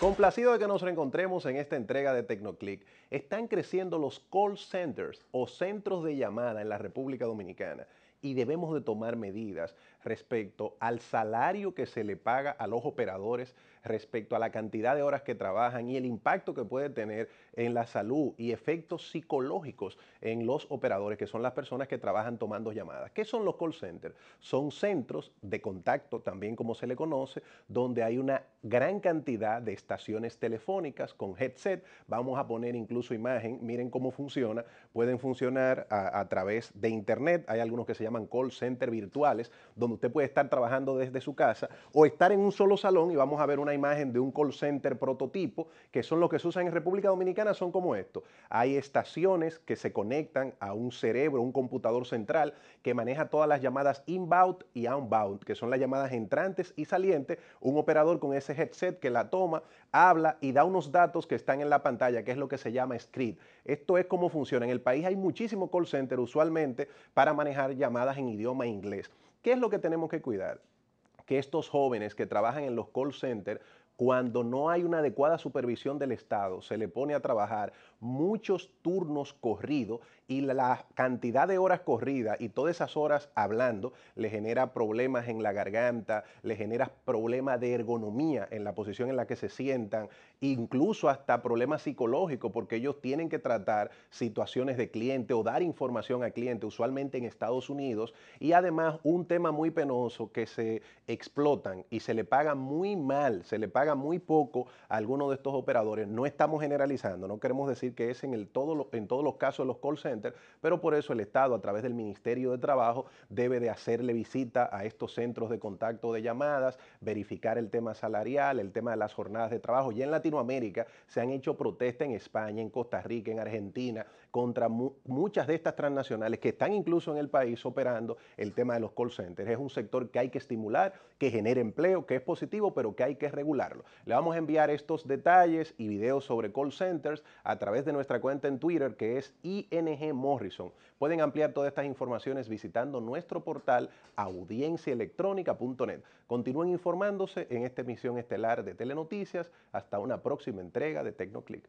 Complacido de que nos reencontremos en esta entrega de TecnoClick. Están creciendo los call centers o centros de llamada en la República Dominicana y debemos de tomar medidas respecto al salario que se le paga a los operadores, respecto a la cantidad de horas que trabajan y el impacto que puede tener en la salud y efectos psicológicos en los operadores, que son las personas que trabajan tomando llamadas. ¿Qué son los call centers? Son centros de contacto, también como se le conoce, donde hay una gran cantidad de estaciones telefónicas con headset. Vamos a poner incluso imagen, miren cómo funciona. Pueden funcionar a, través de internet. Hay algunos que se llaman call center virtuales, donde usted puede estar trabajando desde su casa, o estar en un solo salón y vamos a ver una imagen de un call center prototipo, que son los que se usan en República Dominicana, son como esto. Hay estaciones que se conectan a un cerebro, un computador central, que maneja todas las llamadas inbound y outbound, que son las llamadas entrantes y salientes. Un operador con ese headset que la toma, habla y da unos datos que están en la pantalla, que es lo que se llama script. Esto es como funciona. En el país hay muchísimos call center usualmente para manejar llamadas en idioma inglés. ¿Qué es lo que tenemos que cuidar? Que estos jóvenes que trabajan en los call centers cuando no hay una adecuada supervisión del Estado, se le pone a trabajar muchos turnos corridos y la cantidad de horas corridas y todas esas horas hablando le genera problemas en la garganta, le genera problemas de ergonomía en la posición en la que se sientan, incluso hasta problemas psicológicos porque ellos tienen que tratar situaciones de cliente o dar información al cliente, usualmente en Estados Unidos, y además un tema muy penoso que se explotan y se le paga muy mal, se le paga muy poco a alguno de estos operadores. No estamos generalizando, no queremos decir que es en, el todo en todos los casos los call centers, pero por eso el Estado, a través del Ministerio de Trabajo, debe de hacerle visita a estos centros de contacto de llamadas, verificar el tema salarial, el tema de las jornadas de trabajo. y en Latinoamérica se han hecho protestas en España, en Costa Rica, en Argentina, contra muchas de estas transnacionales que están incluso en el país operando el tema de los call centers. Es un sector que hay que estimular, que genere empleo, que es positivo, pero que hay que regularlo. Le vamos a enviar estos detalles y videos sobre call centers a través de nuestra cuenta en Twitter que es ING Morrison. Pueden ampliar todas estas informaciones visitando nuestro portal audienciaelectrónica.net. Continúen informándose en esta emisión estelar de Telenoticias. Hasta una próxima entrega de TecnoClick.